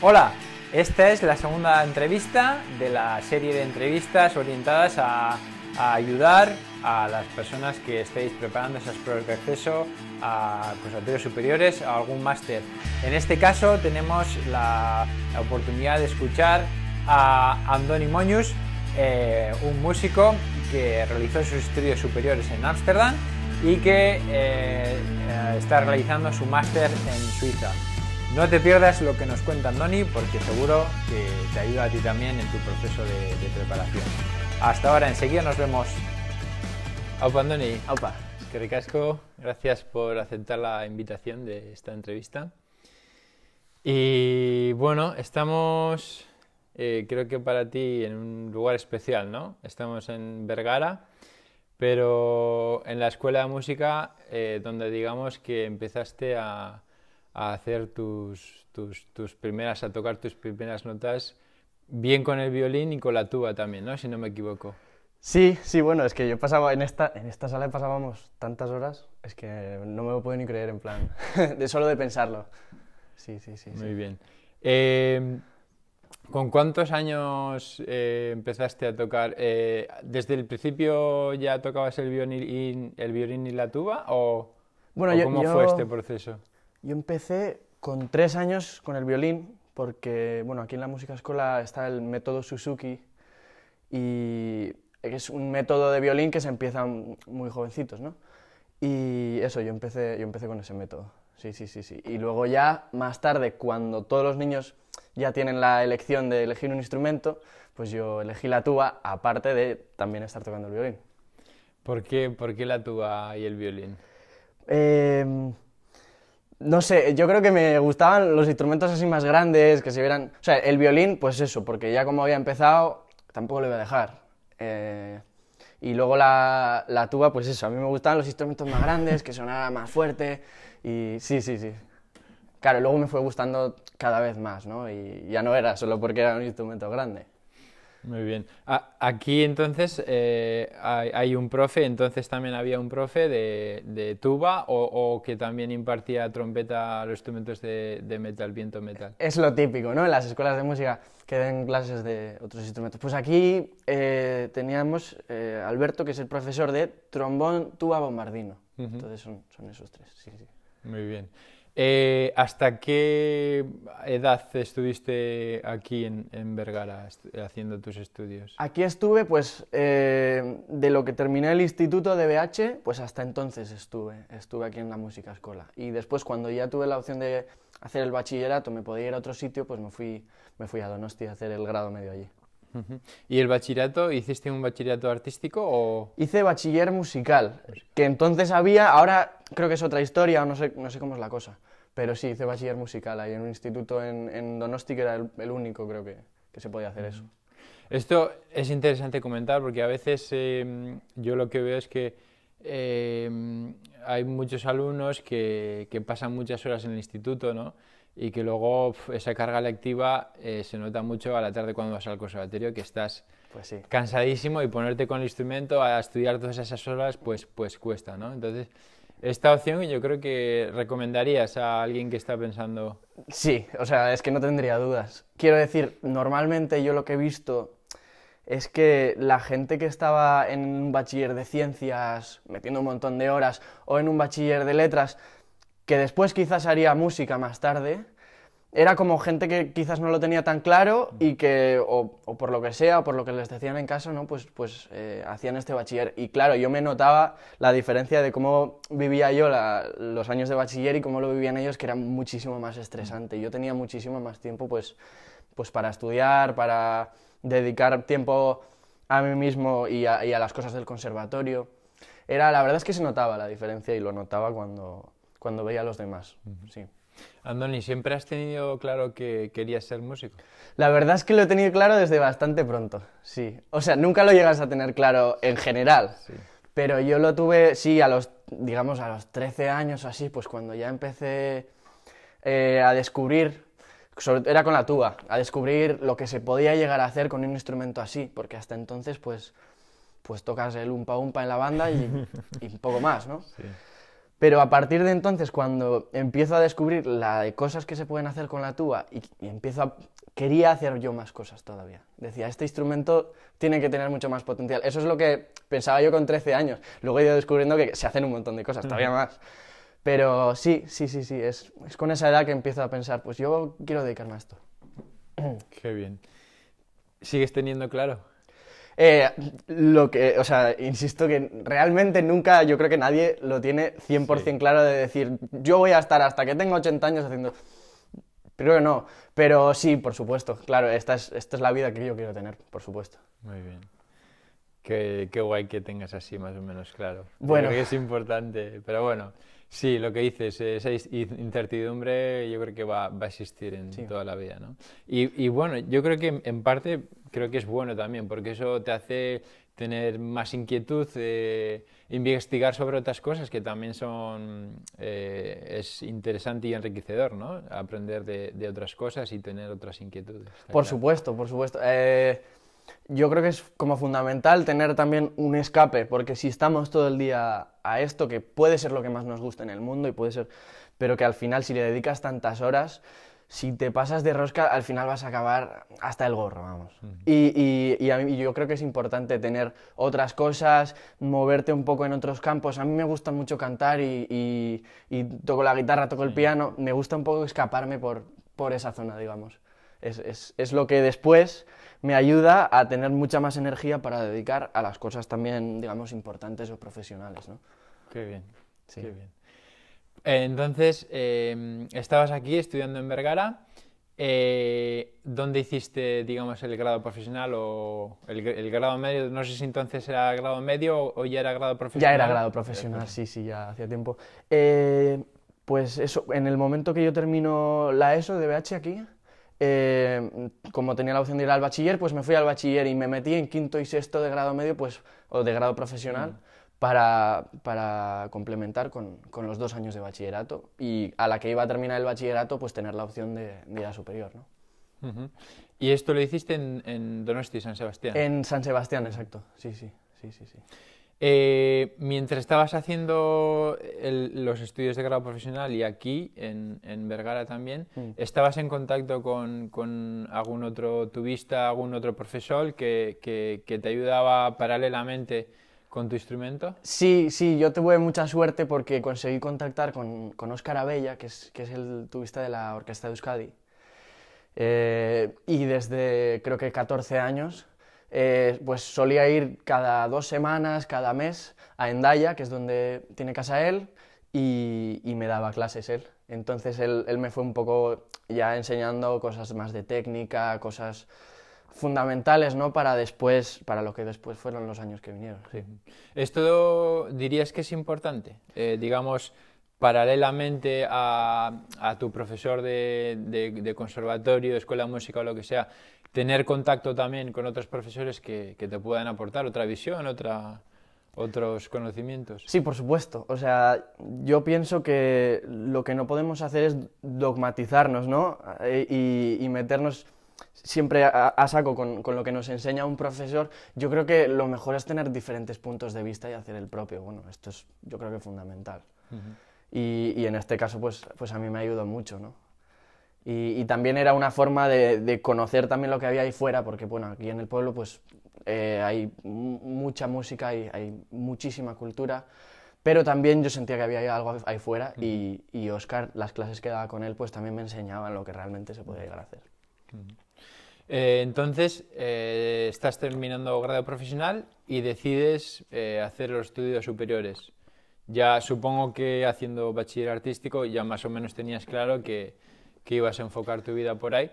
Hola, esta es la segunda entrevista de la serie de entrevistas orientadas a, ayudar a las personas que estéis preparando esas pruebas de acceso a conservatorios superiores, o algún máster. En este caso tenemos la, oportunidad de escuchar a Andoni Moñus, eh, un músico que realizó sus estudios superiores en Ámsterdam y que eh, eh, está realizando su máster en Suiza. No te pierdas lo que nos cuentan Doni porque seguro que te ayuda a ti también en tu proceso de, preparación. Hasta ahora, enseguida nos vemos. Aupa, Doni. Aupa. que ricasco, gracias por aceptar la invitación de esta entrevista. Y bueno, estamos, eh, creo que para ti, en un lugar especial, ¿no? Estamos en Vergara pero en la escuela de música, eh, donde digamos que empezaste a, a hacer tus, tus, tus, primeras, a tocar tus primeras notas bien con el violín y con la tuba también, ¿no? Si no me equivoco. Sí, sí, bueno, es que yo pasaba, en esta, en esta sala pasábamos tantas horas, es que no me lo puedo ni creer en plan, de solo de pensarlo. Sí, sí, sí. Muy bien. Em, ¿Con cuántos años eh, empezaste a tocar? Eh, ¿Desde el principio ya tocabas el violín, el violín y la tuba? ¿O, bueno, yo, cómo fue este proceso? Yo empecé con tres años con el violín, porque bueno, aquí en la música escola está el método Suzuki y es un método de violín que se empieza muy jovencitos, ¿no? Y eso, yo empecé, yo empecé con ese método. Sí, sí, sí, sí. Y luego ya más tarde, cuando todos los niños ya tienen la elección de elegir un instrumento, pues yo elegí la tuba, aparte de también estar tocando el violín. ¿Por qué, la tuba y el violín? Em, no sé, yo creo que me gustaban los instrumentos así más grandes, que se vieran... O sea, el violín, pues eso, porque ya como había empezado, tampoco lo iba a dejar. Eh, y luego la, la, tuba, pues eso, a mí me gustaban los instrumentos más grandes, que sonara más fuerte, y sí, sí, sí. Claro, luego me fue gustando cada vez más, ¿no? Y ya no era solo porque era un instrumento grande. Muy bien. aquí entonces eh, hay, un profe, entonces también había un profe de, tuba o, que también impartía trompeta a los instrumentos de, metal, viento, metal. Es lo típico, ¿no? En las escuelas de música que den clases de otros instrumentos. Pues aquí eh, teníamos eh, Alberto, que es el profesor de trombón, tuba, bombardino. Entonces son, son esos tres, sí, sí. Muy bien. Eh, ¿Hasta qué edad estuviste aquí en, en, Vergara haciendo tus estudios? Aquí estuve, pues, eh, de lo que terminé el instituto de BH, pues hasta entonces estuve, estuve aquí en la música escola. Y después, cuando ya tuve la opción de hacer el bachillerato, me podía ir a otro sitio, pues me fui, me fui a Donosti a hacer el grado medio allí. ¿Y el bachillerato? ¿Hiciste un bachillerato artístico o...? Hice bachiller musical, que entonces había, ahora creo que es otra historia no sé, cómo es la cosa, pero sí, hice bachiller musical ahí en un instituto en, Donosti que era el, único creo que, se podía hacer eso. Esto es interesante comentar porque a veces em, yo lo que veo es que em, hay muchos alumnos que, que pasan muchas horas en el instituto, ¿no? y que luego esa carga lectiva eh, se nota mucho a la tarde cuando vas al conservatorio, que estás pues cansadísimo y ponerte con el instrumento a estudiar todas esas horas, pues, pues cuesta, ¿no? Entonces, esta opción yo creo que recomendarías a alguien que está pensando... Sí, o sea, es que no tendría dudas. Quiero decir, normalmente yo lo que he visto es que la gente que estaba en un bachiller de ciencias metiendo un montón de horas o en un bachiller de letras que después quizás haría música más tarde, era como gente que quizás no lo tenía tan claro y que, o, por lo que sea, o por lo que les decían en casa, ¿no? pues, pues eh, hacían este bachiller. Y claro, yo me notaba la diferencia de cómo vivía yo los años de bachiller y cómo lo vivían ellos, que era muchísimo más estresante. Yo tenía muchísimo más tiempo pues, pues para estudiar, para dedicar tiempo a mí mismo y a, las cosas del conservatorio. Era, la verdad es que se notaba la diferencia y lo notaba cuando, cuando veía a los demás. sí. Andoni, ¿siempre has tenido claro que querías ser músico? La verdad es que lo he tenido claro desde bastante pronto, sí. O sea, nunca lo llegas a tener claro en general, sí. pero yo lo tuve, sí, a los, digamos, a los 13 años o así, pues cuando ya empecé eh, a descubrir, era con la tuba, a descubrir lo que se podía llegar a hacer con un instrumento así, porque hasta entonces, pues, pues tocas el umpa umpa en la banda y, y poco más, ¿no? Sí. Pero a partir de entonces, cuando empiezo a descubrir las cosas que se pueden hacer con la tuba y, empiezo Quería hacer yo más cosas todavía. Decía, este instrumento tiene que tener mucho más potencial. Eso es lo que pensaba yo con 13 años. Luego he ido descubriendo que se hacen un montón de cosas, todavía más. Pero sí, sí, sí, sí, es, es con esa edad que empiezo a pensar, pues yo quiero dedicarme a esto. Qué bien. ¿Sigues teniendo claro? Eh, lo que, o sea, insisto que realmente nunca, yo creo que nadie lo tiene 100% claro de decir, yo voy a estar hasta que tengo 80 años haciendo... pero no, pero sí, por supuesto, claro, esta es, esta es la vida que yo quiero tener, por supuesto. Muy bien. Qué, qué guay que tengas así más o menos claro. Bueno. que es importante, pero bueno, sí, lo que dices, esa incertidumbre yo creo que va, va a existir en toda la vida, ¿no? Y, y bueno, yo creo que en parte creo que es bueno también, porque eso te hace tener más inquietud, eh, investigar sobre otras cosas que también son, eh, es interesante y enriquecedor, ¿no? Aprender de, otras cosas y tener otras inquietudes. Por supuesto, por supuesto. Eh, yo creo que es como fundamental tener también un escape, porque si estamos todo el día a esto, que puede ser lo que más nos gusta en el mundo y puede ser, pero que al final si le dedicas tantas horas, si te pasas de rosca, al final vas a acabar hasta el gorro, vamos. y, yo creo que es importante tener otras cosas, moverte un poco en otros campos. A mí me gusta mucho cantar y, y toco la guitarra, toco el piano. Me gusta un poco escaparme por, por esa zona, digamos. Es, lo que después me ayuda a tener mucha más energía para dedicar a las cosas también, digamos, importantes o profesionales, ¿no? Qué bien, qué bien. Entonces, em, estabas aquí estudiando en Vergara. Eh, ¿Dónde hiciste, digamos, el grado profesional o el, grado medio? No sé si entonces era grado medio o, ya era grado profesional. Ya era grado profesional, sí, sí, ya hacía tiempo. Eh, pues eso, en el momento que yo termino la ESO de BH aquí, eh, como tenía la opción de ir al bachiller, pues me fui al bachiller y me metí en quinto y sexto de grado medio, pues, o de grado profesional. Mm para, para complementar con, los dos años de bachillerato y a la que iba a terminar el bachillerato, pues tener la opción de, de superior. ¿no? ¿Y esto lo hiciste en, en, Donosti, San Sebastián? En San Sebastián, exacto, sí, sí, sí, sí. sí. Eh, mientras estabas haciendo los estudios de grado profesional y aquí, en, Vergara también, mm. ¿estabas en contacto con, algún otro tubista, algún otro profesor que, que te ayudaba paralelamente ¿Con tu instrumento? Sí, sí, yo tuve mucha suerte porque conseguí contactar con, con Óscar Abella, que es, que es el tubista de la Orquesta de Euskadi. Eh, y desde creo que 14 años, eh, pues solía ir cada dos semanas, cada mes, a Endaya, que es donde tiene casa él, y, me daba clases él. Entonces él me fue un poco ya enseñando cosas más de técnica, cosas fundamentales ¿no? para después, para lo que después fueron los años que vinieron. Sí. ¿Esto dirías que es importante? Eh, digamos, paralelamente a, tu profesor de, de, conservatorio, escuela de música o lo que sea, tener contacto también con otros profesores que, te puedan aportar otra visión, otra otros conocimientos. Sí, por supuesto. O sea, yo pienso que lo que no podemos hacer es dogmatizarnos, ¿no? Eh, y, meternos siempre a, saco con, con, lo que nos enseña un profesor, yo creo que lo mejor es tener diferentes puntos de vista y hacer el propio. Bueno, esto es yo creo que fundamental. y, y, en este caso, pues, pues a mí me ayudó mucho, ¿no? Y, también era una forma de, conocer también lo que había ahí fuera, porque bueno, aquí en el pueblo pues eh, hay mucha música, y hay muchísima cultura, pero también yo sentía que había algo ahí fuera y, y, Oscar, las clases que daba con él, pues también me enseñaban lo que realmente se podía llegar a hacer. Eh, entonces, eh, estás terminando grado profesional y decides eh, hacer los estudios superiores. Ya supongo que haciendo bachiller artístico ya más o menos tenías claro que, ibas a enfocar tu vida por ahí.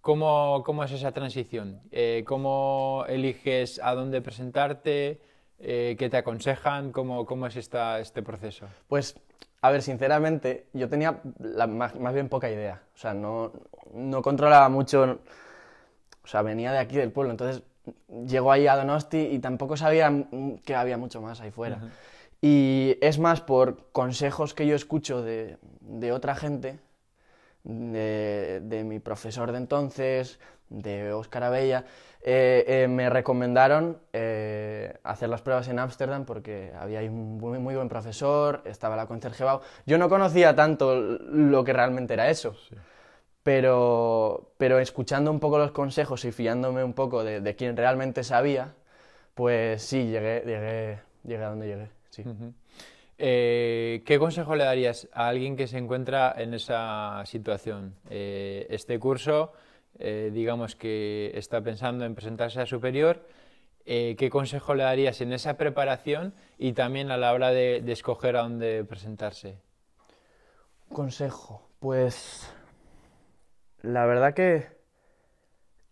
¿Cómo, cómo es esa transición? ¿Cómo eliges a dónde presentarte? ¿Qué te aconsejan? ¿Cómo, cómo es este proceso? Pues a ver, sinceramente, yo tenía la, más, más, bien poca idea. O sea, no, no controlaba mucho o sea, venía de aquí del pueblo. Entonces llegó ahí a Donosti y tampoco sabía que había mucho más ahí fuera. Y es más por consejos que yo escucho de, de otra gente, de, de, mi profesor de entonces, de Óscar Abella, eh, eh, me recomendaron eh, hacer las pruebas en Ámsterdam porque había ahí un muy, buen profesor, estaba la conserje Yo no conocía tanto lo que realmente era eso pero, pero escuchando un poco los consejos y fiándome un poco de, quien realmente sabía, pues sí, llegué, llegué, llegué a donde llegué. Sí. Eh, ¿Qué consejo le darías a alguien que se encuentra en esa situación? Eh, este curso, eh, digamos que está pensando en presentarse a superior, ¿qué consejo le darías en esa preparación y también a la hora de, de escoger a dónde presentarse? Consejo, pues la verdad que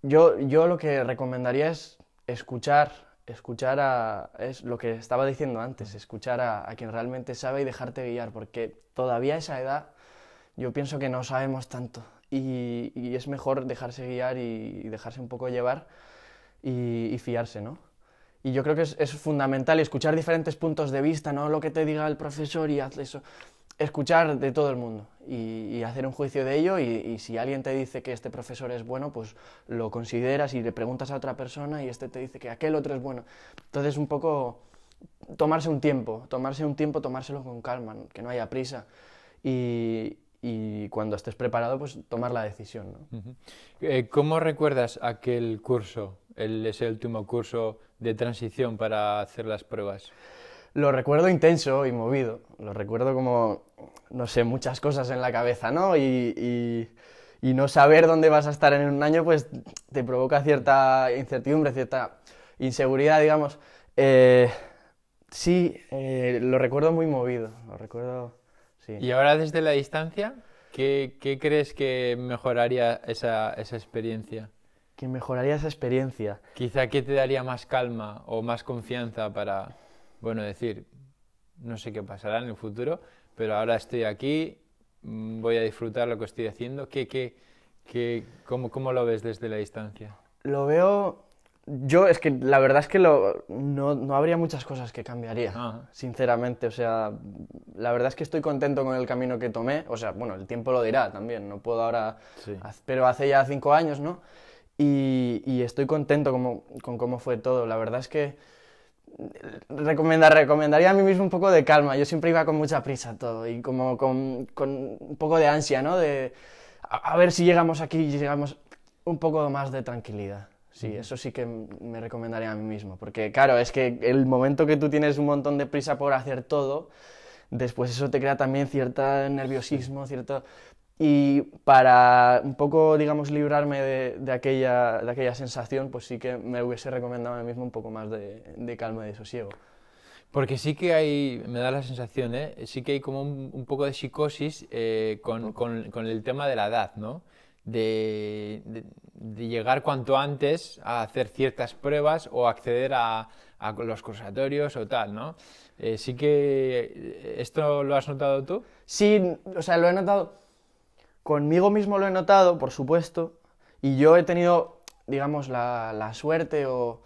yo, yo lo que recomendaría es escuchar, escuchar a, es lo que estaba diciendo antes, escuchar a, quien realmente sabe y dejarte guiar, porque todavía a esa edad yo pienso que no sabemos tanto y, es mejor dejarse guiar y, dejarse un poco llevar y, fiarse, ¿no? Y yo creo que es, es, fundamental escuchar diferentes puntos de vista, no lo que te diga el profesor y haz eso, escuchar de todo el mundo y, hacer un juicio de ello y, si alguien te dice que este profesor es bueno, pues lo consideras y le preguntas a otra persona y este te dice que aquel otro es bueno. Entonces un poco tomarse un tiempo, tomarse un tiempo, tomárselo con calma, que no haya prisa. Y, cuando estés preparado, pues tomar la decisión. Eh, ¿Cómo recuerdas aquel curso, el, ese último curso de transición para hacer las pruebas? Lo recuerdo intenso y movido, lo recuerdo como, no sé, muchas cosas en la cabeza, ¿no? Y, no saber dónde vas a estar en un año, pues te provoca cierta incertidumbre, cierta inseguridad, digamos. Eh, sí, eh, lo recuerdo muy movido, lo recuerdo, sí. ¿Y ahora desde la distancia? ¿Qué, crees que mejoraría esa, experiencia? ¿Qué mejoraría esa experiencia? Quizá que te daría más calma o más confianza para, bueno decir, no sé qué pasará en el futuro, pero ahora estoy aquí, mm, voy a disfrutar lo que estoy haciendo. ¿Qué, qué, qué, cómo, lo ves desde la distancia? Lo veo yo es que la verdad es que lo, no, habría muchas cosas que cambiaría, ah. sinceramente. O sea, la verdad es que estoy contento con el camino que tomé. O sea, bueno, el tiempo lo dirá también. No puedo ahora, pero hace ya cinco años, ¿no? Y, y estoy contento como, con cómo fue todo. La verdad es que recomendar, recomendaría a mí mismo un poco de calma. Yo siempre iba con mucha prisa todo y como con, con un poco de ansia, ¿no? De a, a ver si llegamos aquí y llegamos un poco más de tranquilidad. Sí, eso sí que me recomendaría a mí mismo, porque claro, es que el momento que tú tienes un montón de prisa por hacer todo, después eso te crea también cierto nerviosismo, cierto... Y para un poco, digamos, librarme de, de, aquella, de aquella sensación, pues sí que me hubiese recomendado a mí mismo un poco más de, de calma y de sosiego. Porque sí que hay, me da la sensación, ¿eh? sí que hay como un, poco de psicosis eh, con, con, con, el tema de la edad, ¿no? De, de, llegar cuanto antes a hacer ciertas pruebas o acceder a, a los cursatorios o tal, ¿no? Eh, sí que, ¿esto lo has notado tú? Sí, o sea, lo he notado Conmigo mismo lo he notado, por supuesto, y yo he tenido, digamos, la, suerte o...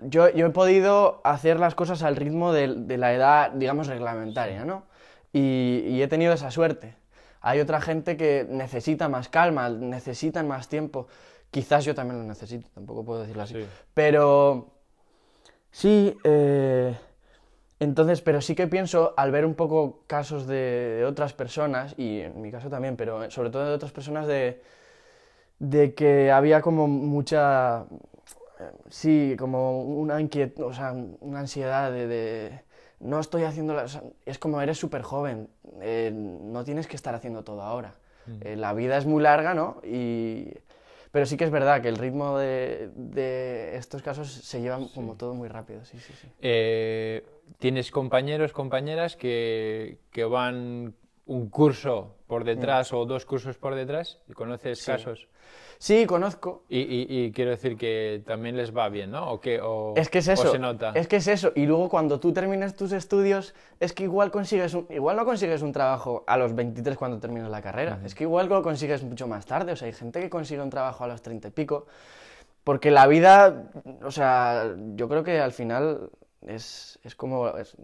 Yo, he podido hacer las cosas al ritmo de, la edad, digamos, reglamentaria, ¿no? Y, he tenido esa suerte. Hay otra gente que necesita más calma, necesitan más tiempo. Quizás yo también lo necesito, tampoco puedo decirlo así. Pero sí, eh, entonces, pero sí que pienso, al ver un poco casos de, otras personas, y en mi caso también, pero sobre todo de otras personas, de, que había como mucha, sí, como una inquietud, una ansiedad de, no estoy haciendo, es como eres súper joven, eh, no tienes que estar haciendo todo ahora. Mm. Eh, la vida es muy larga, ¿no? Y pero sí que es verdad que el ritmo de, estos casos se lleva como todo muy rápido, eh, ¿Tienes compañeros, compañeras que, van un curso por detrás mm. o dos cursos por detrás y conoces casos? Sí, conozco. Y, quiero decir que también les va bien, ¿no? O que, es que es eso. se nota. Es que es eso. Y luego cuando tú termines tus estudios, es que igual consigues igual no consigues un trabajo a los 23 cuando terminas la carrera. Es que igual lo consigues mucho más tarde. O sea, hay gente que consigue un trabajo a los 30 y pico. Porque la vida, o sea, yo creo que al final es, como... Es,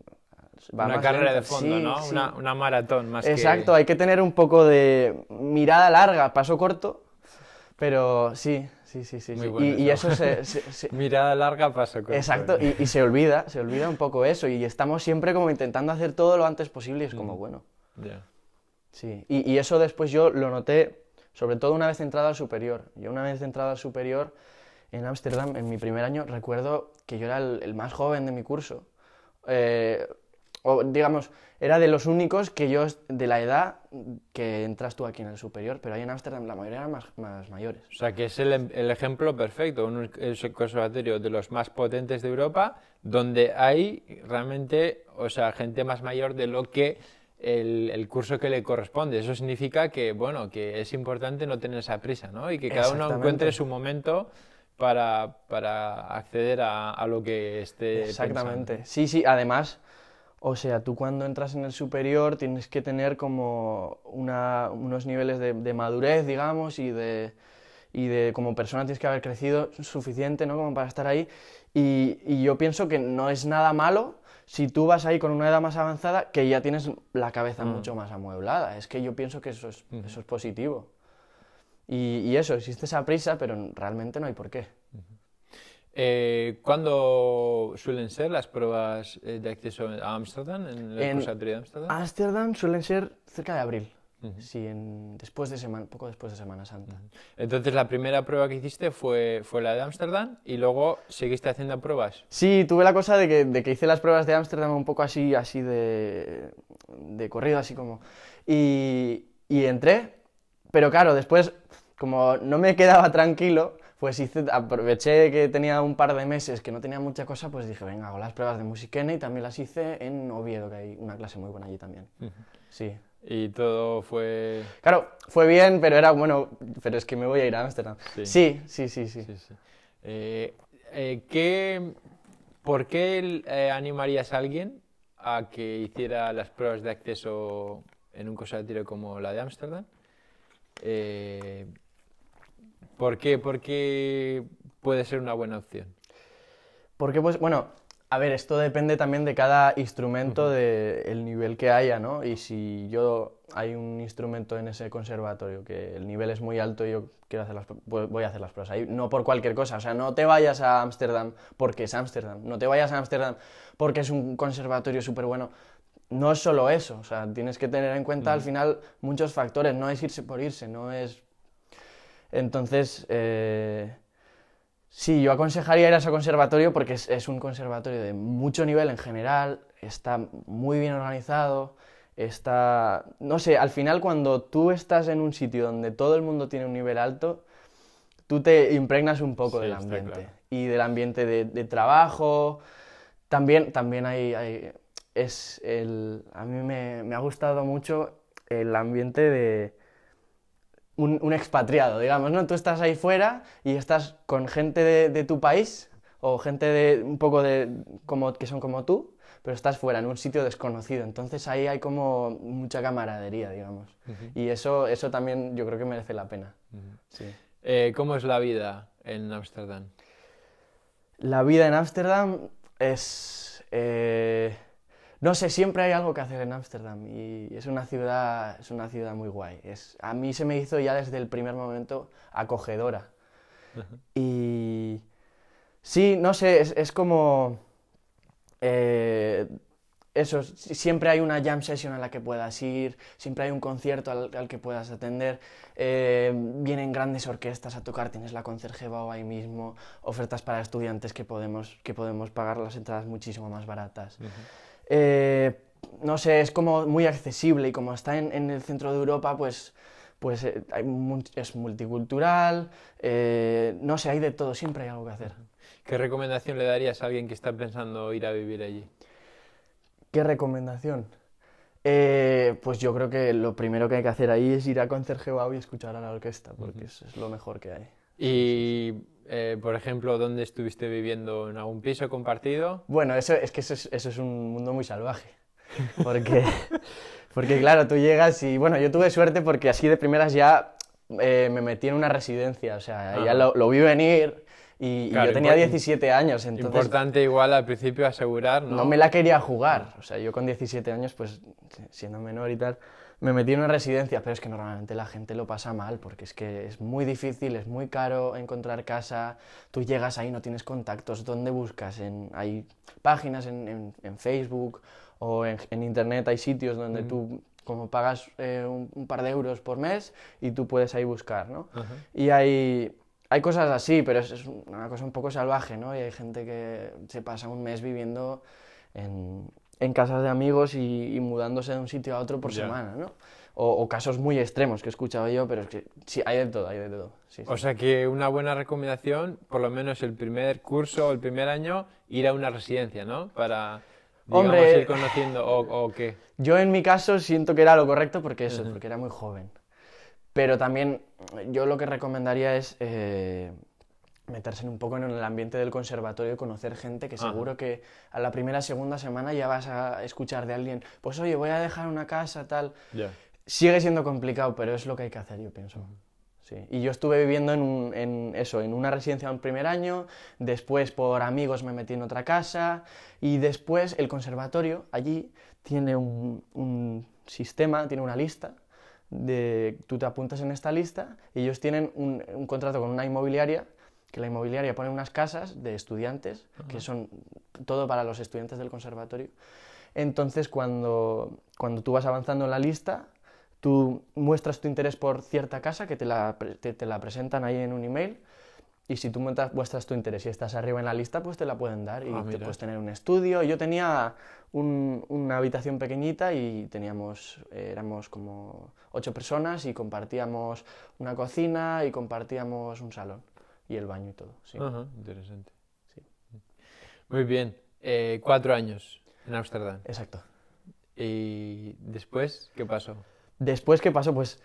una carrera de fondo, ¿no? Una, maratón más Exacto, hay que tener un poco de mirada larga, paso corto, pero sí, sí, sí, sí. Bueno, y, eso se, Mirada larga, paso Exacto, ¿eh? y, se olvida, se olvida un poco eso. Y estamos siempre como intentando hacer todo lo antes posible y es como, mm. bueno. Ya. Sí, y, eso después yo lo noté, sobre todo una vez entrado al superior. Yo una vez entrado al superior en Ámsterdam, en mi primer año, recuerdo que yo era el, el más joven de mi curso. Eh, o digamos, era de los únicos que yo, de la edad que entras tú aquí en el superior, pero ahí en Ámsterdam la mayoría eran más, mayores. O sea, que es el, em, el ejemplo perfecto, un, es el conservatorio de los más potentes de Europa, donde hay realmente, o sea, gente más mayor de lo que el, el, curso que le corresponde. Eso significa que, bueno, que es importante no tener esa prisa, ¿no? Y que cada uno encuentre su momento para, para acceder a, a, lo que esté Exactamente. Sí, sí, además o sea, tú cuando entras en el superior tienes que tener como unos niveles de, madurez, digamos, y de, como persona tienes que haber crecido suficiente, ¿no? Como para estar ahí. Y, yo pienso que no es nada malo si tú vas ahí con una edad más avanzada que ya tienes la cabeza mm. mucho más amueblada. Es que yo pienso que eso es, positivo. y eso, existe esa prisa, pero realmente no hay por qué. Eh, ¿Cuándo suelen ser las pruebas eh, de acceso a Ámsterdam, en la de Ámsterdam? Ámsterdam suelen ser cerca de abril. Sí, después de semana, poco después de Semana Santa. Entonces la primera prueba que hiciste fue, fue la de Ámsterdam y luego seguiste haciendo pruebas. Sí, tuve la cosa de que, hice las pruebas de Ámsterdam un poco así, así de, de corrido, así como... Y, y entré, pero claro, después como no me quedaba tranquilo, pues hice, aproveché que tenía un par de meses que no tenía mucha cosa, pues dije, venga, hago las pruebas de Musiquena y también las hice en Oviedo, que hay una clase muy buena allí también. Sí. Y todo fue... Claro, fue bien, pero era, bueno, pero es que me voy a ir a Ámsterdam. Sí, sí, sí, sí. Eh, eh, ¿qué, ¿Por qué eh, animarías a alguien a que hiciera las pruebas de acceso en un de tiro como la de Ámsterdam? ¿Por qué? Porque puede ser una buena opción. Porque, pues, bueno, a ver, esto depende también de cada instrumento, del nivel que haya, ¿no? Y si yo hay un instrumento en ese conservatorio que el nivel es muy alto y yo quiero hacer las, voy a hacer las pruebas ahí, no por cualquier cosa, o sea, no te vayas a Ámsterdam porque es Ámsterdam, no te vayas a Ámsterdam porque es un conservatorio súper bueno. No es solo eso, o sea, tienes que tener en cuenta al final muchos factores, no es irse por irse, no es entonces, eh, sí, yo aconsejaría ir a ese conservatorio porque es, un conservatorio de mucho nivel en general, está muy bien organizado, está, no sé, al final cuando tú estás en un sitio donde todo el mundo tiene un nivel alto, tú te impregnas un poco del ambiente y del ambiente de, trabajo. También, también hay, es el, a mí me ha gustado mucho el ambiente de, un, expatriado, digamos, ¿no? Tú estás ahí fuera y estás con gente de, tu país o gente de un poco de como que son como tú, pero estás fuera en un sitio desconocido, entonces ahí hay como mucha camaradería, digamos. Y eso eso también yo creo que merece la pena. sí. Eh, ¿Cómo es la vida en Ámsterdam? La vida en Ámsterdam es eh, no sé, siempre hay algo que hacer en Ámsterdam y es una ciudad, es una ciudad muy guay. Es, a mí se me hizo ya desde el primer momento acogedora. Y sí, no sé, es, como... Eh, eso, siempre hay una jam session a la que puedas ir, siempre hay un concierto al, que puedas atender, eh, vienen grandes orquestas a tocar, tienes la concerjeva o ahí mismo, ofertas para estudiantes que podemos, que podemos pagar las entradas muchísimo más baratas. Eh, no sé, es como muy accesible y como está en, el centro de Europa, pues, pues eh, es multicultural, eh, no sé, hay de todo, siempre hay algo que hacer. ¿Qué recomendación le darías a alguien que está pensando ir a vivir allí? ¿Qué recomendación? pues yo creo que lo primero que hay que hacer ahí es ir a Concertgebouw y escuchar a la orquesta, porque es lo mejor que hay. Y, eh, por ejemplo, ¿dónde estuviste viviendo? ¿En algún piso compartido? Bueno, eso, es que eso es, un mundo muy salvaje. Porque, claro, tú llegas y, bueno, yo tuve suerte porque así de primeras ya eh, me metí en una residencia. O sea, ya lo vi venir y, yo tenía 17 años, entonces... Importante igual al principio asegurar, ¿no? No me la quería jugar. O sea, yo con 17 años, pues siendo menor y tal, me metí en una residencia, pero es que normalmente la gente lo pasa mal, porque es que es muy difícil, es muy caro encontrar casa, tú llegas ahí, no tienes contactos, ¿dónde buscas? En, hay páginas en, en, Facebook o en, Internet, hay sitios donde tú como pagas eh, un, par de euros por mes y tú puedes ahí buscar, ¿no? Y hay, hay cosas así, pero es, una cosa un poco salvaje, ¿no? Y hay gente que se pasa un mes viviendo en, casas de amigos y, mudándose de un sitio a otro por semana, ¿no? O, casos muy extremos que he escuchado yo, pero es que sí, hay de todo, hay de todo. Sí, o sea que una buena recomendación, por lo menos el primer curso o el primer año, ir a una residencia, ¿no? Para, digamos, ir conociendo o, qué. Yo en mi caso siento que era lo correcto porque eso, porque era muy joven. Pero también eh, yo lo que recomendaría es eh, meterse un poco en el ambiente del conservatorio, conocer gente que ah. seguro que a la primera, o segunda semana ya vas a escuchar de alguien, pues oye, voy a dejar una casa, tal. Sigue siendo complicado, pero es lo que hay que hacer, yo pienso. Y yo estuve viviendo en, eso, en una residencia un primer año, después por amigos me metí en otra casa y después el conservatorio allí tiene un sistema, tiene una lista de tú te apuntas en esta lista y ellos tienen un, contrato con una inmobiliaria que la inmobiliaria pone unas casas de estudiantes, que son todo para los estudiantes del conservatorio. Entonces, cuando, tú vas avanzando en la lista, tú muestras tu interés por cierta casa, que te la, te la presentan ahí en un email, y si tú muestras tu interés y estás arriba en la lista, pues te la pueden dar y ah, te puedes tener un estudio. Yo tenía una habitación pequeñita y teníamos, éramos como ocho personas y compartíamos una cocina y compartíamos un salón y el baño y todo. interesante. Muy bien. Eh, cuatro años en Ámsterdam. Exacto. ¿Y después qué pasó? Después qué pasó, pues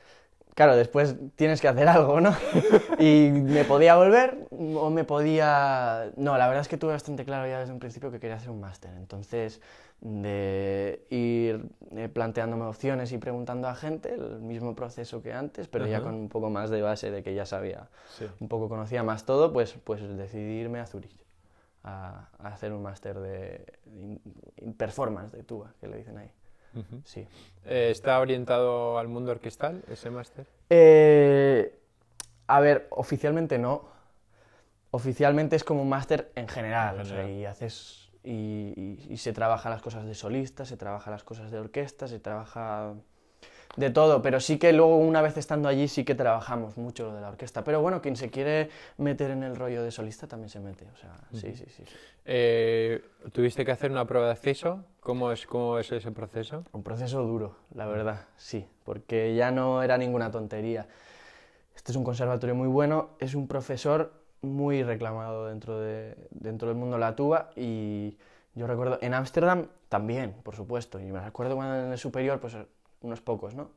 claro, después tienes que hacer algo, ¿no? y me podía volver o me podía... No, la verdad es que tuve bastante claro ya desde un principio que quería hacer un máster. Entonces, de ir eh, planteándome opciones y preguntando a gente, el mismo proceso que antes, pero ya con un poco más de base de que ya sabía, un poco conocía más todo, pues, pues decidirme a Zurich. A, hacer un máster de, de performance de tuba, que le dicen ahí. Eh, ¿Está orientado al mundo orquestal ese máster? Eh, a ver, oficialmente no. Oficialmente es como un máster en general. y haces. y se trabaja las cosas de solista, se trabaja las cosas de orquesta, se trabaja de todo, pero sí que luego una vez estando allí sí que trabajamos mucho lo de la orquesta. Pero bueno, quien se quiere meter en el rollo de solista también se mete, o sea, sí, sí, sí. Eh, ¿Tuviste que hacer una prueba de acceso? ¿Cómo es, ¿Cómo es ese proceso? Un proceso duro, la verdad, sí, porque ya no era ninguna tontería. Este es un conservatorio muy bueno, es un profesor muy reclamado dentro, de, dentro del mundo de la tuba y... Yo recuerdo, en Ámsterdam también, por supuesto, y me acuerdo cuando en el superior, pues unos pocos, ¿no?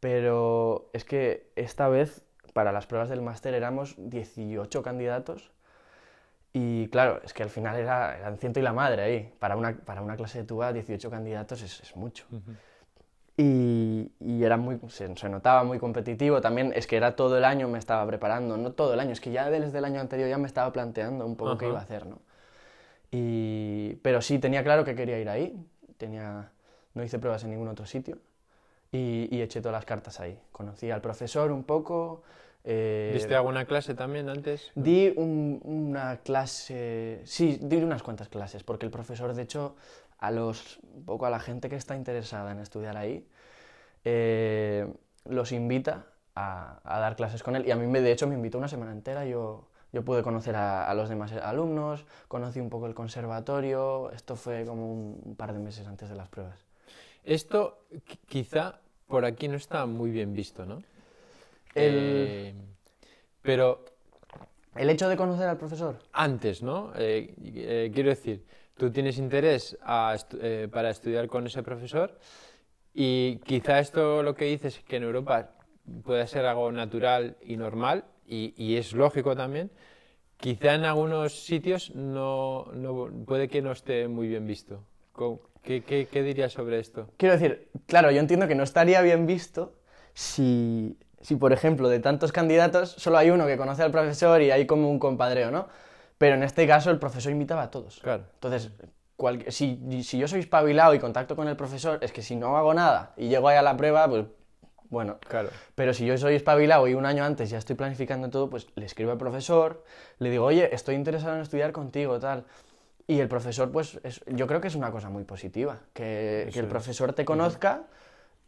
Pero es que esta vez para las pruebas del máster éramos 18 candidatos y claro, es que al final era, eran ciento y la madre ahí. Para una, para una clase de tuba 18 candidatos es, es mucho. Y, y, era muy, se, notaba muy competitivo. También es que era todo el año me estaba preparando, no todo el año, es que ya desde el año anterior ya me estaba planteando un poco qué iba a hacer, ¿no? Y, pero sí, tenía claro que quería ir ahí, tenía, no hice pruebas en ningún otro sitio y, eché todas las cartas ahí. Conocí al profesor un poco, eh, alguna clase también antes? Di una clase, sí, di unas cuantas clases, porque el profesor, de hecho, a los, poco a la gente que está interesada en estudiar ahí, eh, los invita a, a, dar clases con él. Y a mí, me, de hecho, me invitó una semana entera. Yo, yo pude conocer a, a los demás alumnos, conocí un poco el conservatorio. Esto fue como un par de meses antes de las pruebas. Esto quizá por aquí no está muy bien visto, ¿no? Eh, pero... El hecho de conocer al profesor. Antes, ¿no? Eh, eh, quiero decir, tú tienes interés para estudiar con ese profesor y quizá esto lo que dices que en Europa puede ser algo natural y normal y, es lógico también. Quizá en algunos sitios no, puede que no esté muy bien visto. ¿Qué, dirías sobre esto? Quiero decir, claro, yo entiendo que no estaría bien visto si, si, por ejemplo, de tantos candidatos solo hay uno que conoce al profesor y hay como un compadreo, ¿no? Pero en este caso el profesor invitaba a todos. Claro. Entonces, si, si, yo soy espabilado y contacto con el profesor, es que si no hago nada y llego ahí a la prueba, pues bueno. Claro. Pero si yo soy espabilado y un año antes ya estoy planificando todo, pues le escribo al profesor, le digo, oye, estoy interesado en estudiar contigo, tal. Y el profesor, pues yo creo que es una cosa muy positiva, que, el profesor te conozca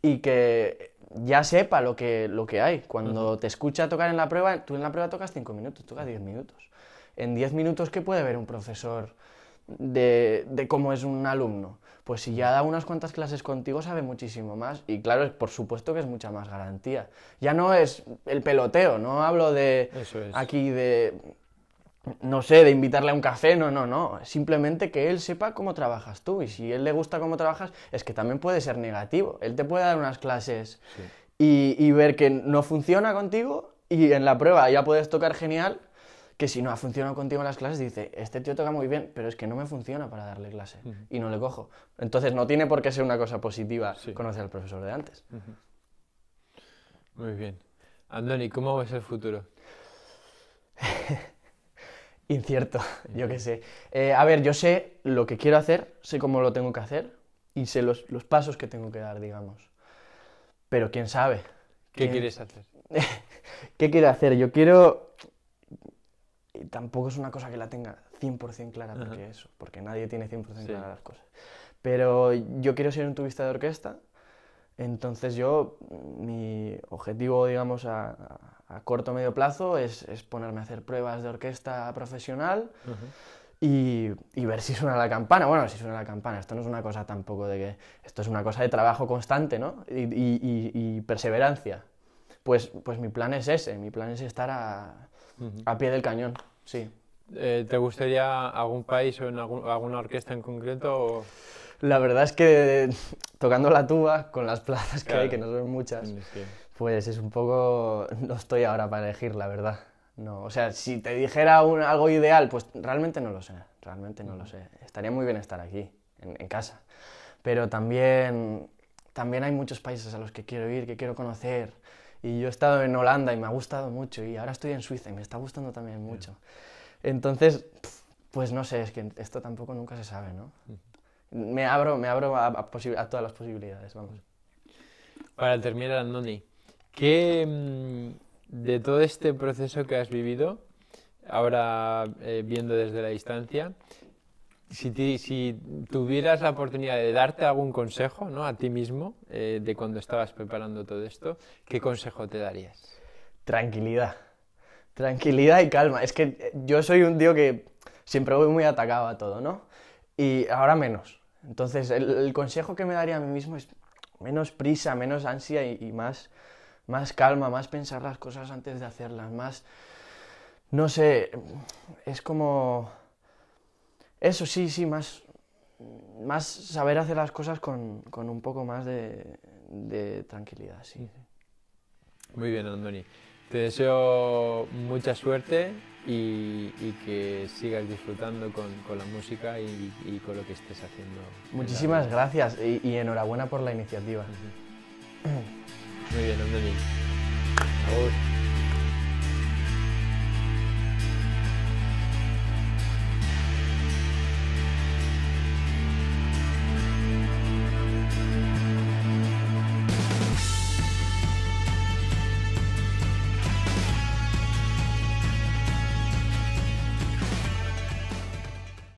y que ya sepa lo que, lo que hay. Cuando te escucha tocar en la prueba, tú en la prueba tocas 5 minutos, tocas 10 minutos. En 10 minutos, ¿qué puede ver un profesor de, de, cómo es un alumno? Pues si ya da unas cuantas clases contigo, sabe muchísimo más. Y claro, por supuesto que es mucha más garantía. Ya no es el peloteo, no hablo de aquí de no sé, de invitarle a un café, no, no, no. Simplemente que él sepa cómo trabajas tú. Y si él le gusta cómo trabajas, es que también puede ser negativo. Él te puede dar unas clases y, ver que no funciona contigo y en la prueba ya puedes tocar genial. Que si no ha funcionado contigo en las clases, dice, este tío toca muy bien, pero es que no me funciona para darle clase y no le cojo. Entonces no tiene por qué ser una cosa positiva conocer al profesor de antes. Muy bien. Andoni, ¿cómo ves el futuro? Incierto, yo qué sé. Eh, a ver, yo sé lo que quiero hacer, sé cómo lo tengo que hacer y sé los, los pasos que tengo que dar, digamos. Pero quién sabe. ¿Qué, quieres hacer? ¿Qué quiero hacer? Yo quiero... Tampoco es una cosa que la tenga 100% clara, porque eso, porque nadie tiene 100% clara las cosas. Pero yo quiero ser un tubista de orquesta entonces yo, mi objetivo, digamos, a, corto o medio plazo es, es, ponerme a hacer pruebas de orquesta profesional y, y, ver si suena la campana. Bueno, si suena la campana, esto no es una cosa tampoco de que... Esto es una cosa de trabajo constante, ¿no? Y, y, perseverancia. Pues, pues mi plan es ese, mi plan es estar a, a pie del cañón, sí. Eh, ¿Te gustaría algún país o en alguna orquesta en concreto? la verdad es que tocando la tuba, con las plazas que hay, que no son muchas, mm, pues es un poco... No estoy ahora para elegir, la verdad. No, o sea, si te dijera un, algo ideal, pues realmente no lo sé, realmente no lo mm. sé. Estaría muy bien estar aquí, en, en casa. Pero también, también hay muchos países a los que quiero ir, que quiero conocer. Y yo he estado en Holanda y me ha gustado mucho. Y ahora estoy en Suiza y me está gustando también mucho. Entonces, pues no sé, es que esto tampoco nunca se sabe, ¿no? Mm me abro, me abro a, todas las posibilidades, vamos. Para terminar, Noni, ¿qué mm, de todo este proceso que has vivido, ahora eh, viendo desde la distancia, si, si, tuvieras la oportunidad de darte algún consejo ¿no? a ti mismo eh, de cuando estabas preparando todo esto, ¿qué consejo te darías? Tranquilidad. Tranquilidad y calma. Es que yo soy un tío que siempre voy muy atacado a todo, ¿no? y ahora menos. Entonces, el, consejo que me daría a mí mismo es menos prisa, menos ansia y, más, más calma, más pensar las cosas antes de hacerlas, más... No sé, es como... Eso sí, sí, más, más saber hacer las cosas con, un poco más de, tranquilidad, sí. Muy bien, Andoni. Te deseo mucha suerte y, que sigas disfrutando con, la música y, con lo que estés haciendo. Muchísimas gracias y, enhorabuena por la iniciativa. Muy bien, Andoni.